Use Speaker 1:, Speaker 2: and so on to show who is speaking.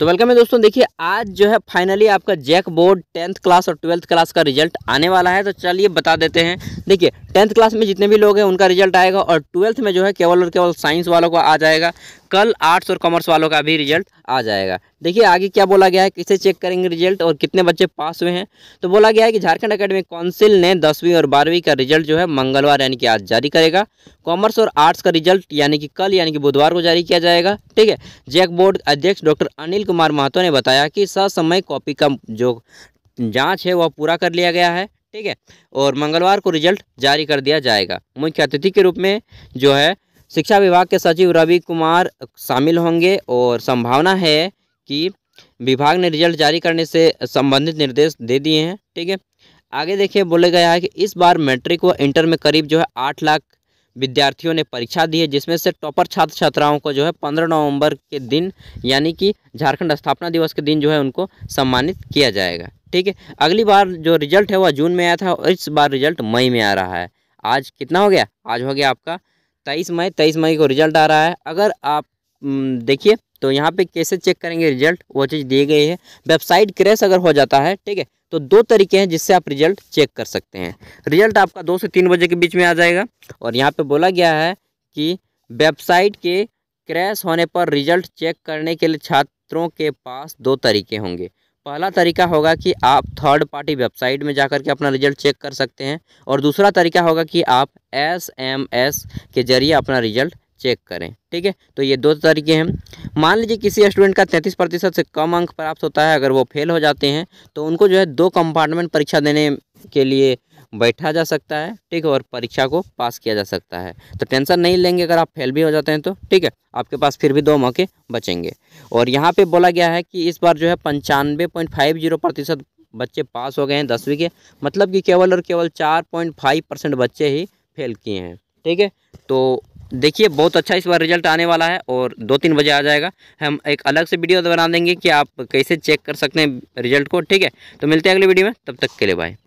Speaker 1: तो वेलकम है दोस्तों देखिए आज जो है फाइनली आपका जैक बोर्ड टेंथ क्लास और ट्वेल्थ क्लास का रिजल्ट आने वाला है तो चलिए बता देते हैं देखिए टेंथ क्लास में जितने भी लोग हैं उनका रिजल्ट आएगा और ट्वेल्थ में जो है केवल और केवल साइंस वालों का आ जाएगा कल आर्ट्स और कॉमर्स वालों का भी रिजल्ट आ जाएगा देखिए आगे क्या बोला गया है किसे चेक करेंगे रिजल्ट और कितने बच्चे पास हुए हैं तो बोला गया है कि झारखंड अकेडमिक काउंसिल ने दसवीं और बारहवीं का रिजल्ट जो है मंगलवार यानी कि आज जारी करेगा कॉमर्स और आर्ट्स का रिजल्ट यानी कि कल यानी कि बुधवार को जारी किया जाएगा ठीक है जैक बोर्ड अध्यक्ष डॉक्टर अनिल कुमार महतो ने बताया कि ससमय कॉपी का जो जाँच है वह पूरा कर लिया गया है ठीक है और मंगलवार को रिजल्ट जारी कर दिया जाएगा मुख्य अतिथि के रूप में जो है शिक्षा विभाग के सचिव रवि कुमार शामिल होंगे और संभावना है कि विभाग ने रिजल्ट जारी करने से संबंधित निर्देश दे दिए हैं ठीक है आगे देखिए बोले गया है कि इस बार मैट्रिक व इंटर में करीब जो है आठ लाख विद्यार्थियों ने परीक्षा दी है जिसमें से टॉपर छात्र छात्राओं को जो है पंद्रह नवंबर के दिन यानी कि झारखंड स्थापना दिवस के दिन जो है उनको सम्मानित किया जाएगा ठीक है अगली बार जो रिजल्ट है वह जून में आया था और इस बार रिजल्ट मई में आ रहा है आज कितना हो गया आज हो गया आपका तेईस मई तेईस मई को रिजल्ट आ रहा है अगर आप देखिए तो यहाँ पे कैसे चेक करेंगे रिजल्ट वो चीज़ दी गई है वेबसाइट क्रैश अगर हो जाता है ठीक है तो दो तरीके हैं जिससे आप रिजल्ट चेक कर सकते हैं रिजल्ट आपका दो से तीन बजे के बीच में आ जाएगा और यहाँ पे बोला गया है कि वेबसाइट के क्रैश होने पर रिजल्ट चेक करने के लिए छात्रों के पास दो तरीके होंगे पहला तरीका होगा कि आप थर्ड पार्टी वेबसाइट में जाकर के अपना रिजल्ट चेक कर सकते हैं और दूसरा तरीका होगा कि आप एस एम एस के जरिए अपना रिजल्ट चेक करें ठीक है तो ये दो तरीके हैं मान लीजिए किसी स्टूडेंट का तैंतीस प्रतिशत से कम अंक प्राप्त होता है अगर वो फेल हो जाते हैं तो उनको जो है दो कंपार्टमेंट परीक्षा देने के लिए बैठा जा सकता है ठीक है और परीक्षा को पास किया जा सकता है तो टेंशन नहीं लेंगे अगर आप फेल भी हो जाते हैं तो ठीक है आपके पास फिर भी दो मौके बचेंगे और यहाँ पर बोला गया है कि इस बार जो है पंचानवे पॉइंट फाइव जीरो प्रतिशत बच्चे पास हो गए हैं दसवीं के मतलब कि केवल और केवल चार पॉइंट फाइव परसेंट बच्चे ही फेल किए हैं ठीक है तो देखिए बहुत अच्छा इस बार रिजल्ट आने वाला है और दो तीन बजे आ जाएगा हम एक अलग से वीडियो बना देंगे कि आप कैसे चेक कर सकते हैं रिजल्ट को ठीक है तो मिलते हैं अगले वीडियो में तब तक के लिए बाय